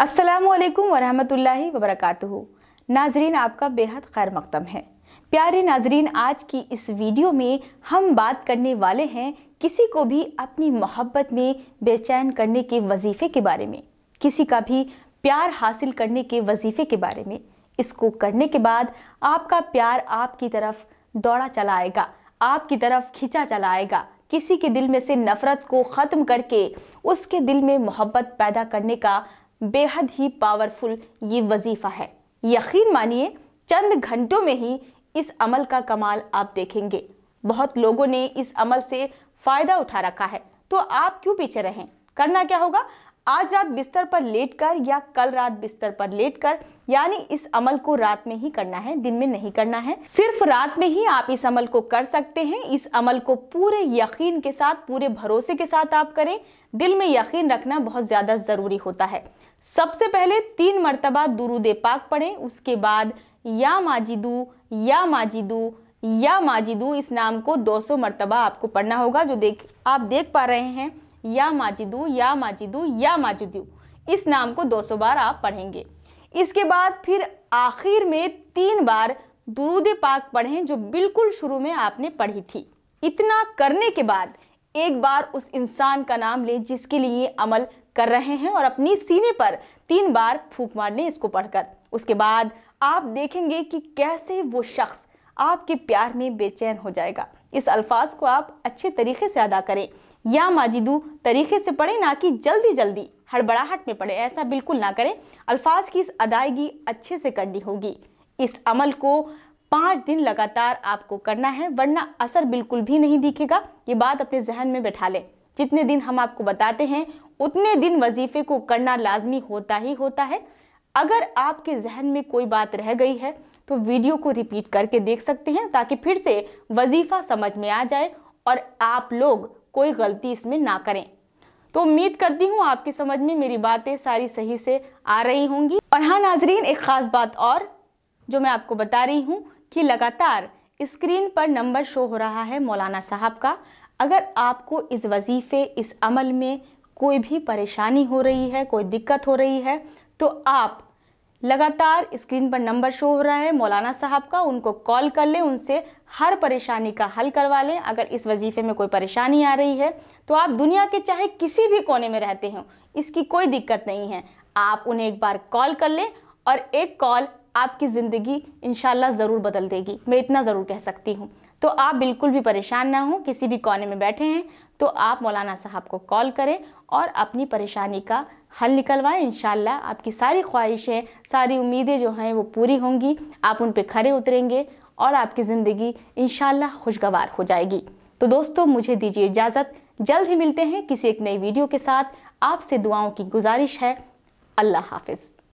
अस्सलाम वालेकुम वरहमतुल्लाहि वबरकातुहु नाजरीन आपका बेहद खैर मकदम है प्यारे नाजरीन आज की इस वीडियो में हम बात करने वाले हैं किसी को भी अपनी मोहब्बत में बेचैन करने के वजीफ़े के बारे में किसी का भी प्यार हासिल करने के वजीफ़े के बारे में इसको करने के बाद आपका प्यार आपकी तरफ दौड़ा चला आएगा आपकी तरफ खींचा चला आएगा किसी के दिल में से नफ़रत को ख़त्म करके उसके दिल में मोहब्बत पैदा करने का बेहद ही पावरफुल ये वजीफ़ा है यकीन मानिए चंद घंटों में ही इस अमल का कमाल आप देखेंगे बहुत लोगों ने इस अमल से फ़ायदा उठा रखा है तो आप क्यों पीछे रहें करना क्या होगा आज रात बिस्तर पर लेटकर या कल रात बिस्तर पर लेटकर यानी इस अमल को रात में ही करना है दिन में नहीं करना है सिर्फ रात में ही आप इस अमल को कर सकते हैं इस अमल को पूरे यकीन के साथ पूरे भरोसे के साथ आप करें दिल में यकीन रखना बहुत ज़्यादा ज़रूरी होता है सबसे पहले तीन मरतबा दुरुद पाक पढ़ें उसके बाद या माजिदू या माजिदू या माजिदू इस नाम को 200 मरतबा आपको पढ़ना होगा जो देख आप देख पा रहे हैं या माजिदू या माजिदू या माजिदू इस नाम को 200 बार आप पढ़ेंगे इसके बाद फिर आखिर में तीन बार दुरूद पाक पढ़ें जो बिल्कुल शुरू में आपने पढ़ी थी इतना करने के बाद एक बार उस इंसान का नाम लें जिसके लिए अमल कर रहे हैं और अपनी सीने पर तीन बार फूक मार लें इसको पढ़कर उसके बाद आप देखेंगे कि कैसे वो शख्स आपके प्यार में बेचैन हो जाएगा इस अल्फाज को आप अच्छे तरीके से अदा करें या माजिदू तरीके से पढ़ें ना कि जल्दी जल्दी हड़बड़ाहट में पढ़ें ऐसा बिल्कुल ना करें अल्फाज की इस अदायगी अच्छे से करनी होगी इस अमल को पाँच दिन लगातार आपको करना है वरना असर बिल्कुल भी नहीं दिखेगा ये बात अपने जहन में बैठा लें जितने दिन हम आपको बताते हैं उतने दिन वजीफ़े को करना लाजमी होता ही होता है अगर आपके जहन में कोई बात रह गई है तो वीडियो को रिपीट करके देख सकते हैं ताकि फिर से वजीफ़ा समझ में आ जाए और आप लोग कोई गलती इसमें ना करें तो उम्मीद करती हूँ आपकी समझ में मेरी बातें सारी सही से आ रही होंगी और हाँ नाजरीन एक ख़ास बात और जो मैं आपको बता रही हूँ कि लगातार स्क्रीन पर नंबर शो हो रहा है मौलाना साहब का अगर आपको इस वजीफ़े इस अमल में कोई भी परेशानी हो रही है कोई दिक्कत हो रही है तो आप लगातार स्क्रीन पर नंबर शो हो रहा है मौलाना साहब का उनको कॉल कर लें उनसे हर परेशानी का हल करवा लें अगर इस वजीफे में कोई परेशानी आ रही है तो आप दुनिया के चाहे किसी भी कोने में रहते हों इसकी कोई दिक्कत नहीं है आप उन्हें एक बार कॉल कर लें और एक कॉल आपकी ज़िंदगी इन ज़रूर बदल देगी मैं इतना ज़रूर कह सकती हूँ तो आप बिल्कुल भी परेशान ना हों किसी भी कोने में बैठे हैं तो आप मौलाना साहब को कॉल करें और अपनी परेशानी का हल निकलवाएं इन आपकी सारी ख्वाहिशें सारी उम्मीदें जो हैं वो पूरी होंगी आप उन पर खड़े उतरेंगे और आपकी ज़िंदगी इन खुशगवार हो जाएगी तो दोस्तों मुझे दीजिए इजाज़त जल्द ही मिलते हैं किसी एक नई वीडियो के साथ आपसे दुआओं की गुजारिश है अल्लाह हाफिज़